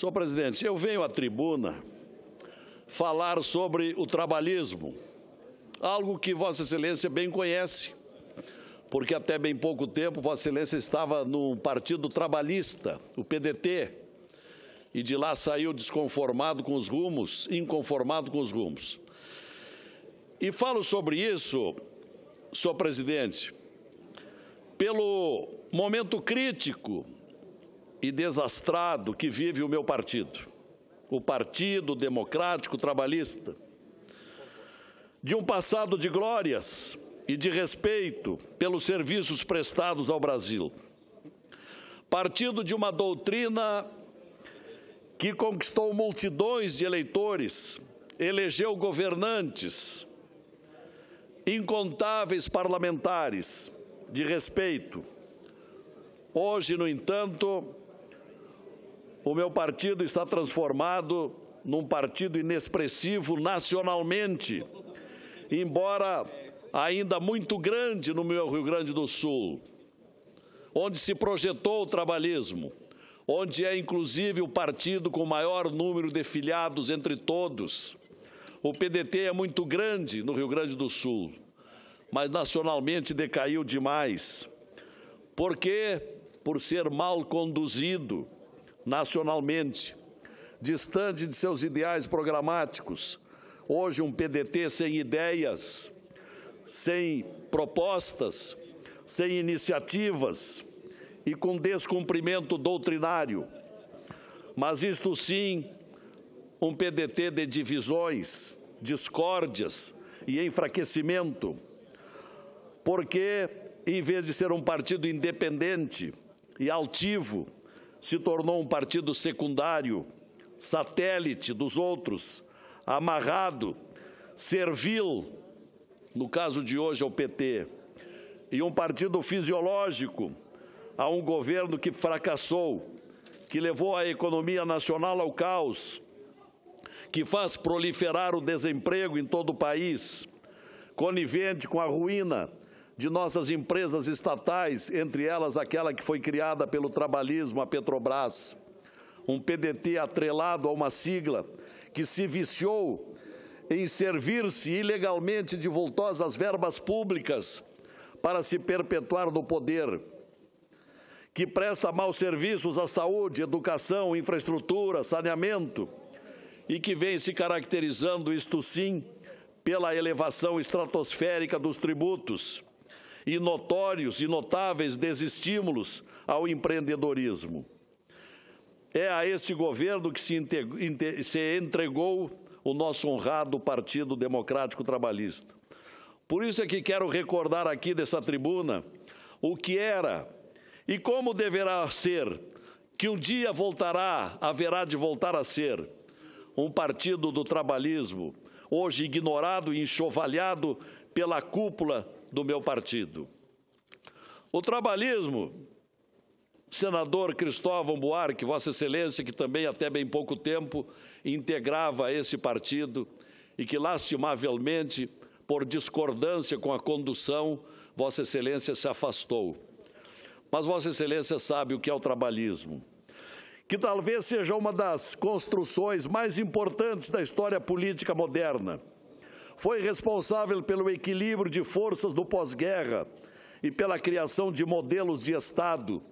Senhor presidente, eu venho à tribuna falar sobre o trabalhismo, algo que Vossa Excelência bem conhece, porque até bem pouco tempo Vossa Excelência estava no Partido Trabalhista, o PDT, e de lá saiu desconformado com os rumos, inconformado com os rumos. E falo sobre isso, senhor presidente, pelo momento crítico e desastrado que vive o meu partido, o Partido Democrático Trabalhista. De um passado de glórias e de respeito pelos serviços prestados ao Brasil. Partido de uma doutrina que conquistou multidões de eleitores, elegeu governantes, incontáveis parlamentares de respeito. Hoje, no entanto, o meu partido está transformado num partido inexpressivo nacionalmente, embora ainda muito grande no meu Rio Grande do Sul, onde se projetou o trabalhismo, onde é inclusive o partido com maior número de filiados entre todos. O PDT é muito grande no Rio Grande do Sul, mas nacionalmente decaiu demais. Por quê? Por ser mal conduzido nacionalmente, distante de seus ideais programáticos. Hoje, um PDT sem ideias, sem propostas, sem iniciativas e com descumprimento doutrinário. Mas isto sim, um PDT de divisões, discórdias e enfraquecimento, porque, em vez de ser um partido independente e altivo, se tornou um partido secundário, satélite dos outros, amarrado, servil, no caso de hoje ao é PT, e um partido fisiológico a um governo que fracassou, que levou a economia nacional ao caos, que faz proliferar o desemprego em todo o país, conivente com a ruína de nossas empresas estatais, entre elas aquela que foi criada pelo trabalhismo, a Petrobras, um PDT atrelado a uma sigla que se viciou em servir-se ilegalmente de voltosas verbas públicas para se perpetuar no poder, que presta maus serviços à saúde, educação, infraestrutura, saneamento e que vem se caracterizando, isto sim, pela elevação estratosférica dos tributos, e notórios e notáveis desestímulos ao empreendedorismo. É a este governo que se, se entregou o nosso honrado Partido Democrático Trabalhista. Por isso é que quero recordar aqui dessa tribuna o que era e como deverá ser, que um dia voltará, haverá de voltar a ser, um partido do trabalhismo, hoje ignorado e enxovalhado pela cúpula do meu partido. O trabalhismo, senador Cristóvão Buarque, Vossa Excelência, que também até bem pouco tempo integrava esse partido e que, lastimavelmente, por discordância com a condução, Vossa Excelência se afastou. Mas Vossa Excelência sabe o que é o trabalhismo, que talvez seja uma das construções mais importantes da história política moderna foi responsável pelo equilíbrio de forças do pós-guerra e pela criação de modelos de Estado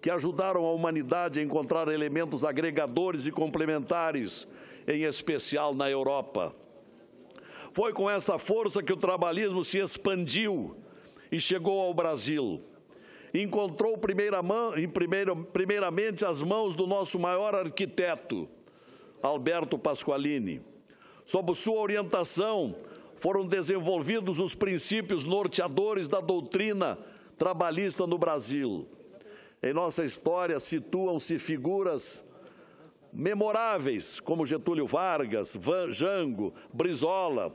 que ajudaram a humanidade a encontrar elementos agregadores e complementares, em especial na Europa. Foi com esta força que o trabalhismo se expandiu e chegou ao Brasil. Encontrou primeira mão, em primeiro, primeiramente as mãos do nosso maior arquiteto, Alberto Pasqualini. Sob sua orientação, foram desenvolvidos os princípios norteadores da doutrina trabalhista no Brasil. Em nossa história situam-se figuras memoráveis como Getúlio Vargas, Van Jango, Brizola.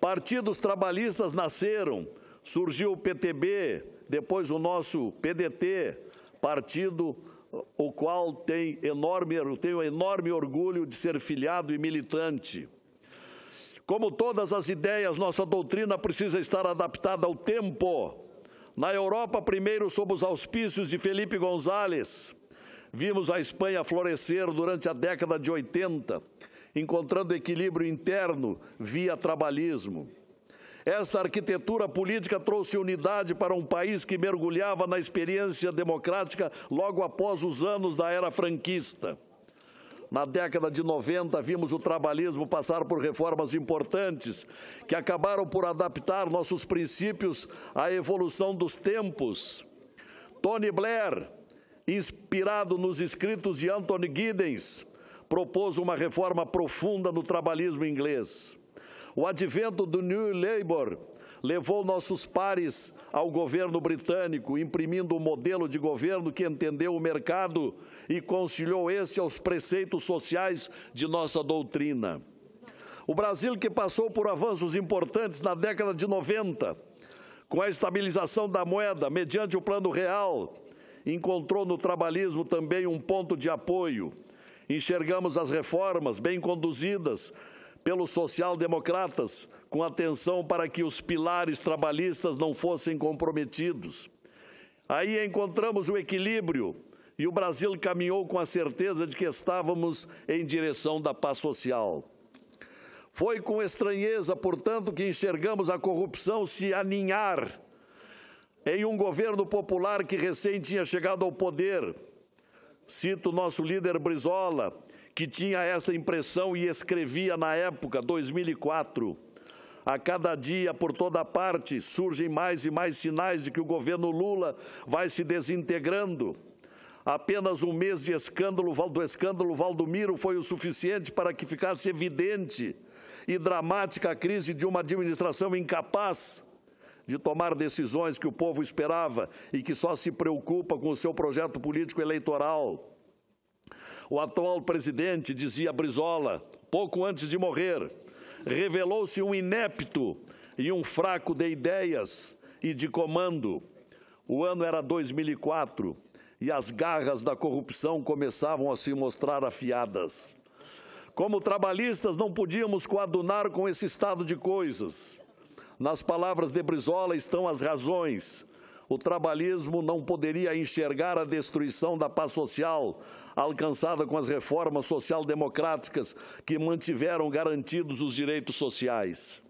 Partidos trabalhistas nasceram, surgiu o PTB, depois o nosso PDT, partido o qual tem enorme, tenho enorme orgulho de ser filiado e militante. Como todas as ideias, nossa doutrina precisa estar adaptada ao tempo. Na Europa, primeiro sob os auspícios de Felipe González, vimos a Espanha florescer durante a década de 80, encontrando equilíbrio interno via trabalhismo. Esta arquitetura política trouxe unidade para um país que mergulhava na experiência democrática logo após os anos da era franquista. Na década de 90, vimos o trabalhismo passar por reformas importantes que acabaram por adaptar nossos princípios à evolução dos tempos. Tony Blair, inspirado nos escritos de Anthony Giddens, propôs uma reforma profunda no trabalhismo inglês. O advento do New Labour levou nossos pares ao governo britânico, imprimindo um modelo de governo que entendeu o mercado e conciliou este aos preceitos sociais de nossa doutrina. O Brasil que passou por avanços importantes na década de 90, com a estabilização da moeda mediante o Plano Real, encontrou no trabalhismo também um ponto de apoio. Enxergamos as reformas bem conduzidas pelos social-democratas, com atenção para que os pilares trabalhistas não fossem comprometidos. Aí encontramos o equilíbrio e o Brasil caminhou com a certeza de que estávamos em direção da paz social. Foi com estranheza, portanto, que enxergamos a corrupção se aninhar em um governo popular que recém tinha chegado ao poder. Cito nosso líder Brizola, que tinha esta impressão e escrevia na época, 2004. A cada dia, por toda parte, surgem mais e mais sinais de que o governo Lula vai se desintegrando. Apenas um mês de escândalo do escândalo Valdomiro foi o suficiente para que ficasse evidente e dramática a crise de uma administração incapaz de tomar decisões que o povo esperava e que só se preocupa com o seu projeto político eleitoral. O atual presidente, dizia Brizola, pouco antes de morrer, revelou-se um inepto e um fraco de ideias e de comando. O ano era 2004 e as garras da corrupção começavam a se mostrar afiadas. Como trabalhistas, não podíamos coadunar com esse estado de coisas. Nas palavras de Brizola estão as razões o trabalhismo não poderia enxergar a destruição da paz social alcançada com as reformas social-democráticas que mantiveram garantidos os direitos sociais.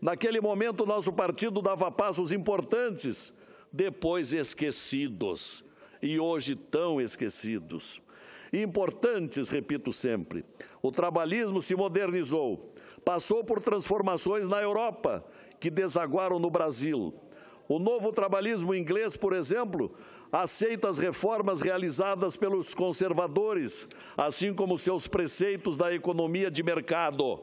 Naquele momento, nosso partido dava passos importantes, depois esquecidos e hoje tão esquecidos. Importantes, repito sempre. O trabalhismo se modernizou, passou por transformações na Europa, que desaguaram no Brasil. O novo trabalhismo inglês, por exemplo, aceita as reformas realizadas pelos conservadores, assim como seus preceitos da economia de mercado.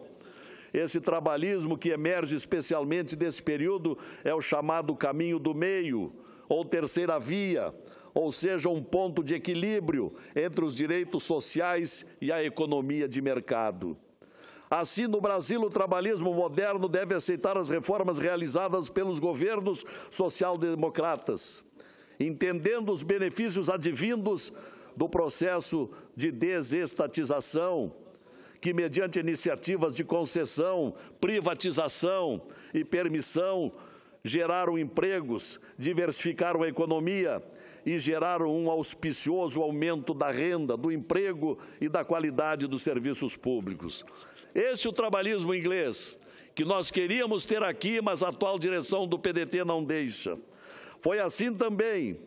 Esse trabalhismo que emerge especialmente desse período é o chamado caminho do meio, ou terceira via, ou seja, um ponto de equilíbrio entre os direitos sociais e a economia de mercado. Assim, no Brasil, o trabalhismo moderno deve aceitar as reformas realizadas pelos governos social-democratas, entendendo os benefícios advindos do processo de desestatização, que, mediante iniciativas de concessão, privatização e permissão, geraram empregos, diversificaram a economia e geraram um auspicioso aumento da renda, do emprego e da qualidade dos serviços públicos. Esse é o trabalhismo inglês que nós queríamos ter aqui, mas a atual direção do PDT não deixa. Foi assim também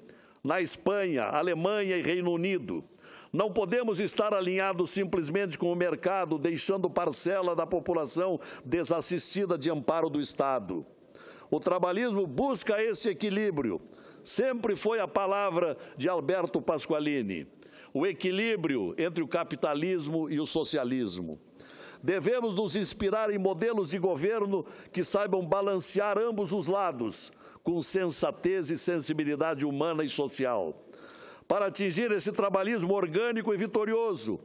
na Espanha, Alemanha e Reino Unido. Não podemos estar alinhados simplesmente com o mercado, deixando parcela da população desassistida de amparo do Estado. O trabalhismo busca esse equilíbrio. Sempre foi a palavra de Alberto Pasqualini. O equilíbrio entre o capitalismo e o socialismo. Devemos nos inspirar em modelos de governo que saibam balancear ambos os lados, com sensatez e sensibilidade humana e social. Para atingir esse trabalhismo orgânico e vitorioso,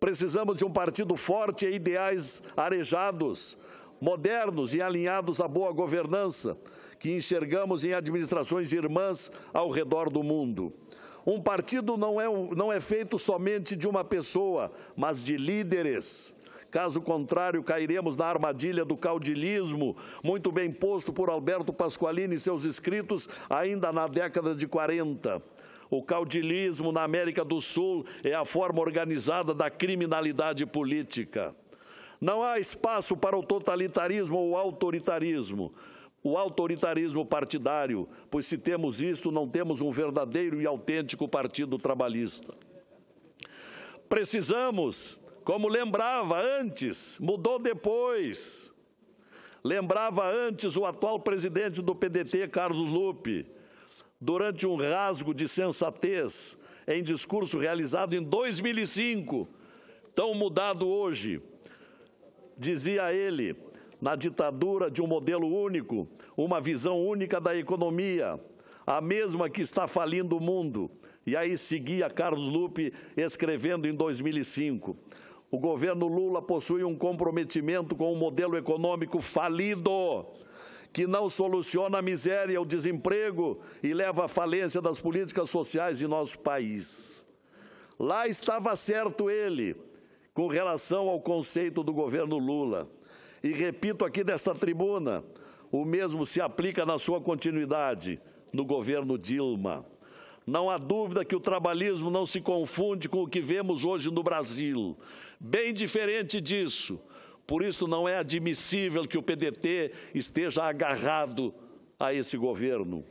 precisamos de um partido forte e ideais arejados, modernos e alinhados à boa governança, que enxergamos em administrações irmãs ao redor do mundo. Um partido não é, não é feito somente de uma pessoa, mas de líderes. Caso contrário, cairemos na armadilha do caudilismo, muito bem posto por Alberto Pasqualini e seus escritos ainda na década de 40. O caudilismo na América do Sul é a forma organizada da criminalidade política. Não há espaço para o totalitarismo ou autoritarismo o autoritarismo partidário, pois se temos isso, não temos um verdadeiro e autêntico partido trabalhista. Precisamos como lembrava antes, mudou depois. Lembrava antes o atual presidente do PDT, Carlos Lupe, durante um rasgo de sensatez em discurso realizado em 2005, tão mudado hoje. Dizia ele, na ditadura de um modelo único, uma visão única da economia, a mesma que está falindo o mundo. E aí seguia Carlos Lupe escrevendo em 2005. O governo Lula possui um comprometimento com um modelo econômico falido, que não soluciona a miséria, o desemprego e leva à falência das políticas sociais em nosso país. Lá estava certo ele, com relação ao conceito do governo Lula. E repito aqui desta tribuna, o mesmo se aplica na sua continuidade no governo Dilma. Não há dúvida que o trabalhismo não se confunde com o que vemos hoje no Brasil. Bem diferente disso. Por isso, não é admissível que o PDT esteja agarrado a esse governo.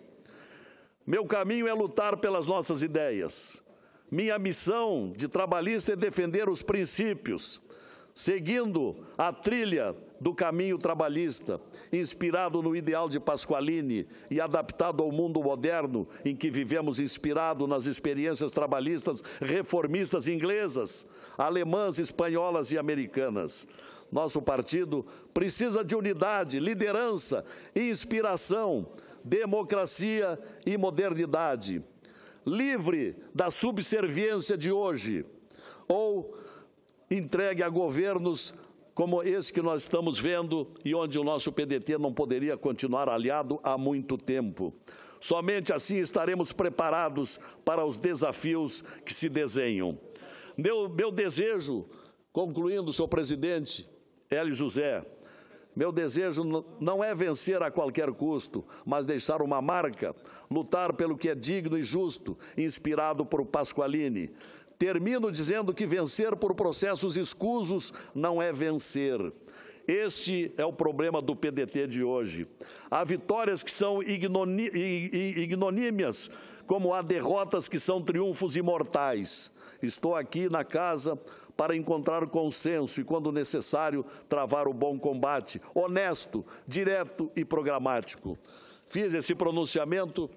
Meu caminho é lutar pelas nossas ideias. Minha missão de trabalhista é defender os princípios, seguindo a trilha do caminho trabalhista, inspirado no ideal de Pasqualini e adaptado ao mundo moderno em que vivemos, inspirado nas experiências trabalhistas reformistas inglesas, alemãs, espanholas e americanas. Nosso partido precisa de unidade, liderança, inspiração, democracia e modernidade. Livre da subserviência de hoje ou entregue a governos como esse que nós estamos vendo e onde o nosso PDT não poderia continuar aliado há muito tempo. Somente assim estaremos preparados para os desafios que se desenham. Meu, meu desejo, concluindo, senhor presidente, Hélio José, meu desejo não é vencer a qualquer custo, mas deixar uma marca, lutar pelo que é digno e justo, inspirado por Pasqualini. Termino dizendo que vencer por processos escusos não é vencer. Este é o problema do PDT de hoje. Há vitórias que são ignoní como há derrotas que são triunfos imortais. Estou aqui na casa para encontrar consenso e, quando necessário, travar o bom combate, honesto, direto e programático. Fiz esse pronunciamento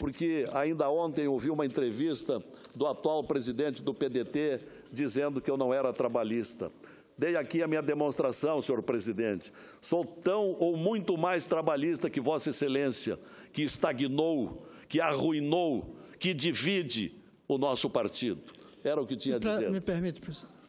porque ainda ontem ouvi uma entrevista do atual presidente do PDT dizendo que eu não era trabalhista. Dei aqui a minha demonstração, senhor presidente. Sou tão ou muito mais trabalhista que Vossa Excelência, que estagnou, que arruinou, que divide o nosso partido. Era o que tinha a dizer. Me permite, professor.